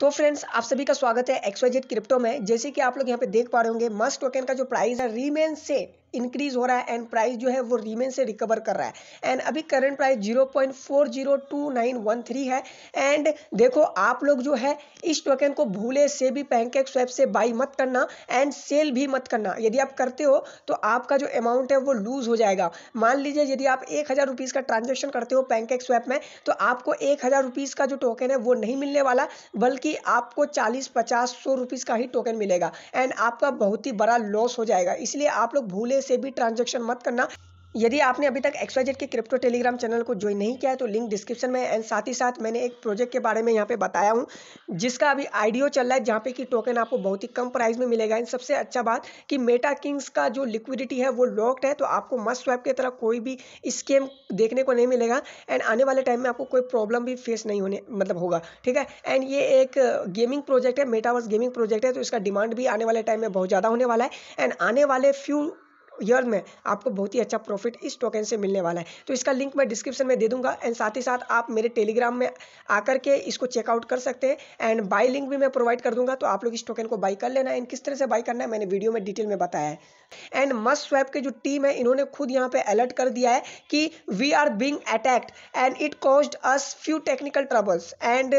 तो फ्रेंड्स आप सभी का स्वागत है एक्सवाइजेड क्रिप्टो में जैसे कि आप लोग यहाँ पे देख पा रहे होंगे मस्ट टोकन का जो प्राइस है रीमेन सेम इंक्रीज हो रहा है एंड प्राइस जो है वो रीमेन से रिकवर कर रहा है एंड अभी current price zero point four zero two nine one three है एंड देखो आप लोग जो है इस टोकन को भूले से भी पैंकेक स्वैप से बाई मत करना एंड सेल भी मत करना यदि आप करते हो तो आपका जो अमाउंट है वो लूज हो जाएगा मान लीजिए यदि आप एक हज़ार रुपीज़ का ट्रांजेक्शन करते हो पैंकेक स्वैप में तो आपको एक हज़ार रुपीज़ का जो टोकन है वो नहीं मिलने वाला बल्कि आपको चालीस पचास सौ रुपीज़ का ही टोकन मिलेगा एंड आपका बहुत ही बड़ा लॉस हो जाएगा इसलिए आप लोग भूले से भी ट्रांजेक्शन मत करना यदि आपने अभी तक एक्सवाइजेड के क्रिप्टो टेलीग्राम चैनल को ज्वाइन नहीं किया है तो लिंक डिस्क्रिप्शन में एंड साथ ही साथ मैंने एक प्रोजेक्ट के बारे में यहाँ पे बताया हूँ जिसका अभी आईडीओ चल रहा है जहाँ पे कि टोकन आपको बहुत ही कम प्राइस में मिलेगा एंड सबसे अच्छा बात कि मेटा किंग्स का जो लिक्विडिटी है वो लॉक्ड है तो आपको मस्ट स्वैप की तरह कोई भी स्केम देखने को नहीं मिलेगा एंड आने वाले टाइम में आपको कोई प्रॉब्लम भी फेस नहीं होने मतलब होगा ठीक है एंड ये एक गेमिंग प्रोजेक्ट है मेटावर्स गेमिंग प्रोजेक्ट है तो इसका डिमांड भी आने वाले टाइम में बहुत ज़्यादा होने वाला है एंड आने वाले फ्यू ईयर में आपको बहुत ही अच्छा प्रॉफिट इस टोकन से मिलने वाला है तो इसका लिंक मैं डिस्क्रिप्शन में दे दूंगा एंड साथ ही साथ आप मेरे टेलीग्राम में आकर के इसको चेकआउट कर सकते हैं एंड बाई लिंक भी मैं प्रोवाइड कर दूंगा तो आप लोग इस टोकन को बाई कर लेना एंड किस तरह से बाई करना है मैंने वीडियो में डिटेल में बताया है एंड मस्ट स्वैप की जो टीम है इन्होंने खुद यहाँ पे अलर्ट कर दिया है कि we are being attacked and it caused us few technical troubles and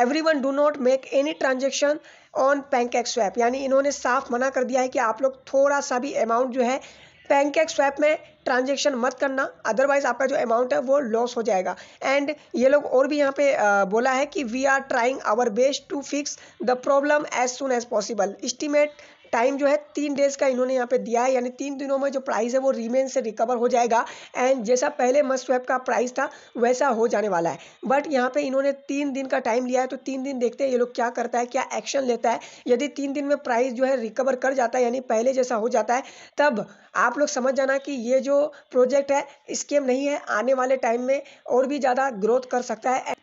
everyone do not make any transaction on PancakeSwap यानी इन्होंने साफ मना कर दिया है कि आप लोग थोड़ा सा भी अमाउंट जो है बैंक के स्वैप में ट्रांजेक्शन मत करना अदरवाइज़ आपका जो अमाउंट है वो लॉस हो जाएगा एंड ये लोग और भी यहाँ पे बोला है कि we are trying our best to fix the problem as soon as possible estimate time जो है तीन डेज़ का इन्होंने यहाँ पे दिया है यानी तीन दिनों में जो प्राइस है वो रिमेन से रिकवर हो जाएगा एंड जैसा पहले मस्ट वेब का प्राइस था वैसा हो जाने वाला है बट यहाँ पे इन्होंने तीन दिन का टाइम लिया है तो तीन दिन देखते हैं ये लोग क्या करता है क्या एक्शन लेता है यदि तीन दिन में प्राइस जो है रिकवर कर जाता है यानी पहले जैसा हो जाता है तब आप लोग समझ जाना कि ये जो प्रोजेक्ट है स्केम नहीं है आने वाले टाइम में और भी ज़्यादा ग्रोथ कर सकता है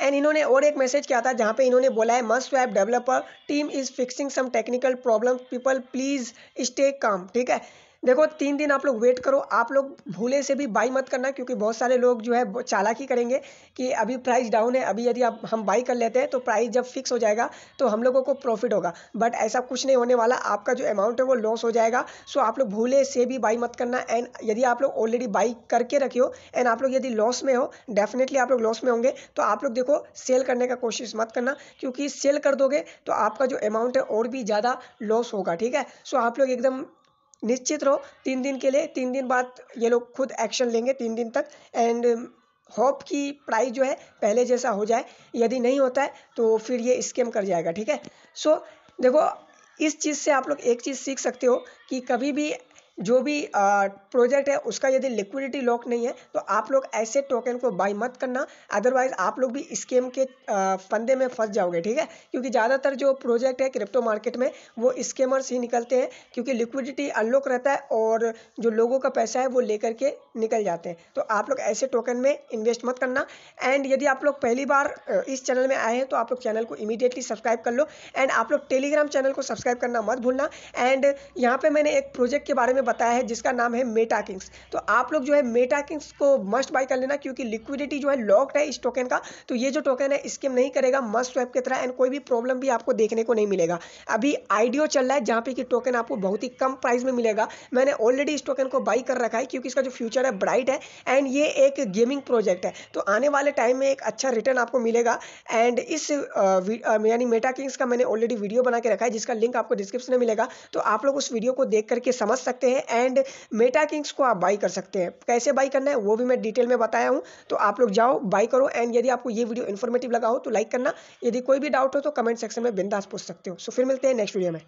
एंड इन्होंने और एक मैसेज किया था जहाँ पे इन्होंने बोला है must swap developer team is fixing some technical problem people please stay calm ठीक है देखो तीन दिन आप लोग वेट करो आप लोग भूले से भी बाई मत करना क्योंकि बहुत सारे लोग जो है चालाकी करेंगे कि अभी प्राइस डाउन है अभी यदि आप हम बाई कर लेते हैं तो प्राइस जब फिक्स हो जाएगा तो हम लोगों को प्रॉफिट होगा बट ऐसा कुछ नहीं होने वाला आपका जो अमाउंट है वो लॉस हो जाएगा सो आप लोग भूले से भी बाई मत करना एंड यदि आप लोग ऑलरेडी बाई करके रखे हो एंड आप लोग यदि लॉस में हो डेफिनेटली आप लोग लॉस में होंगे तो आप लोग देखो सेल करने का कोशिश मत करना क्योंकि सेल कर दोगे तो आपका जो अमाउंट है और भी ज़्यादा लॉस होगा ठीक है सो आप लोग एकदम निश्चित रहो तीन दिन के लिए तीन दिन बाद ये लोग खुद एक्शन लेंगे तीन दिन तक एंड होप um, की प्राइस जो है पहले जैसा हो जाए यदि नहीं होता है तो फिर ये स्कैम कर जाएगा ठीक है सो so, देखो इस चीज़ से आप लोग एक चीज़ सीख सकते हो कि कभी भी जो भी प्रोजेक्ट है उसका यदि लिक्विडिटी लॉक नहीं है तो आप लोग ऐसे टोकन को बाई मत करना अदरवाइज आप लोग भी स्केम के फंदे में फंस जाओगे ठीक है क्योंकि ज़्यादातर जो प्रोजेक्ट है क्रिप्टो मार्केट में वो स्केमर्स ही निकलते हैं क्योंकि लिक्विडिटी अनलॉक रहता है और जो लोगों का पैसा है वो लेकर के निकल जाते हैं तो आप लोग ऐसे टोकन में इन्वेस्ट मत करना एंड यदि आप लोग पहली बार इस चैनल में आए हैं तो आप लोग चैनल को इमीडिएटली सब्सक्राइब कर लो एंड आप लोग टेलीग्राम चैनल को सब्सक्राइब करना मत भूलना एंड यहाँ पर मैंने एक प्रोजेक्ट के बारे में बताया है जिसका नाम है मेटा किंग्स तो आप लोग जो है मेटा किंग्स को मस्ट बाय कर लेना क्योंकि लिक्विडिटी जो है लॉक्ड है इस टोकन का तो ये जो टोकन है स्किम नहीं करेगा मस्ट स्वैप की तरह एंड कोई भी प्रॉब्लम भी आपको देखने को नहीं मिलेगा अभी आइडियो चल रहा है जहाँ पे कि टोकन आपको बहुत ही कम प्राइस में मिलेगा मैंने ऑलरेडी इस टोकन को बाई कर रखा है क्योंकि इसका जो फ्यूचर है ब्राइट है एंड ये एक गेमिंग प्रोजेक्ट है तो आने वाले टाइम में एक अच्छा रिटर्न आपको मिलेगा एंड इस यानी मेटा किंग्स का मैंने ऑलरेडी वीडियो बना के रखा है जिसका लिंक आपको डिस्क्रिप्शन में मिलेगा तो आप लोग उस वीडियो को देख करके समझ सकते हैं हैं एंड मेटा किंग्स को आप बाई कर सकते हैं कैसे बाई करना है वो भी मैं डिटेल में बताया हूँ तो आप लोग जाओ बाई करो एंड यदि आपको ये वीडियो इन्फॉर्मेटिव लगा हो तो लाइक करना यदि कोई भी डाउट हो तो कमेंट सेक्शन में बिंदास पूछ सकते हो सो फिर मिलते हैं नेक्स्ट वीडियो में